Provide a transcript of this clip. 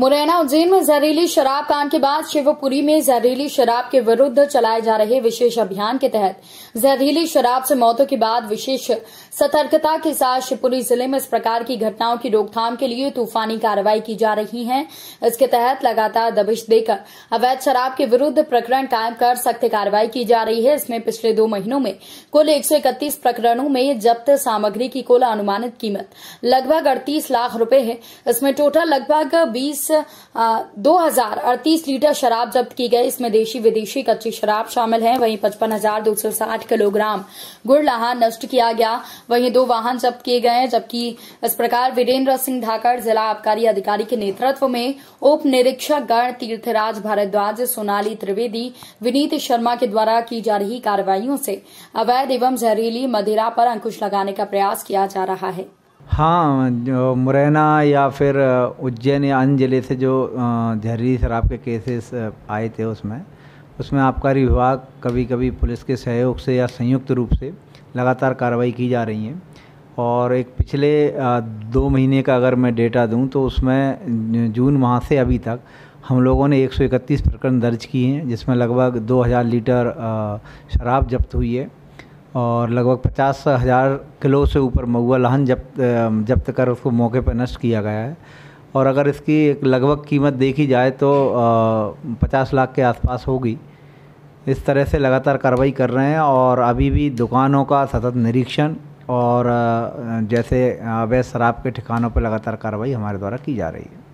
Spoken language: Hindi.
मुरैना उज्जैन में जहरीली शराब कांड के बाद शिवपुरी में जहरीली शराब के विरुद्ध चलाए जा रहे विशेष अभियान के तहत जहरीली शराब से मौतों के बाद विशेष सतर्कता के साथ शिवपुरी जिले में इस प्रकार की घटनाओं की रोकथाम के लिए तूफानी कार्रवाई की जा रही है इसके तहत लगातार दबिश देकर अवैध शराब के विरुद्ध प्रकरण कायम कर सख्त कार्रवाई की जा रही है इसमें पिछले दो महीनों में कुल एक प्रकरणों में जब्त सामग्री की कुल अनुमानित कीमत लगभग अड़तीस लाख रूपये है इसमें टोटल लगभग बीस दो हजार अड़तीस लीटर शराब जब्त की गई इसमें देशी विदेशी कच्ची शराब शामिल है वहीं पचपन हजार दो सौ साठ किलोग्राम नष्ट किया गया वहीं दो वाहन जब्त किए गए जबकि इस प्रकार वीरेंद्र सिंह धाकड़ जिला आबकारी अधिकारी के नेतृत्व में उप निरीक्षक गण तीर्थराज भारद्वाज सोनाली त्रिवेदी विनीत शर्मा के द्वारा की जा रही कार्रवाईयों से अवैध एवं जहरीली मदिरा पर अंकुश लगाने का प्रयास किया जा रहा है हाँ जो मुरैना या फिर उज्जैन या अन्य ज़िले से जो जहरीली शराब के केसेस आए थे उसमें उसमें आबकारी विभाग कभी कभी पुलिस के सहयोग से या संयुक्त रूप से लगातार कार्रवाई की जा रही है और एक पिछले दो महीने का अगर मैं डेटा दूं तो उसमें जून माह से अभी तक हम लोगों ने 131 प्रकरण दर्ज किए हैं जिसमें लगभग 2000 लीटर शराब जब्त हुई है और लगभग पचास हज़ार किलो से ऊपर महुआ लहन जब्त जब्त कर उसको मौके पर नष्ट किया गया है और अगर इसकी एक लगभग कीमत देखी जाए तो पचास लाख के आसपास होगी इस तरह से लगातार कार्रवाई कर रहे हैं और अभी भी दुकानों का सतत निरीक्षण और जैसे अवैध शराब के ठिकानों पर लगातार कार्रवाई हमारे द्वारा की जा रही है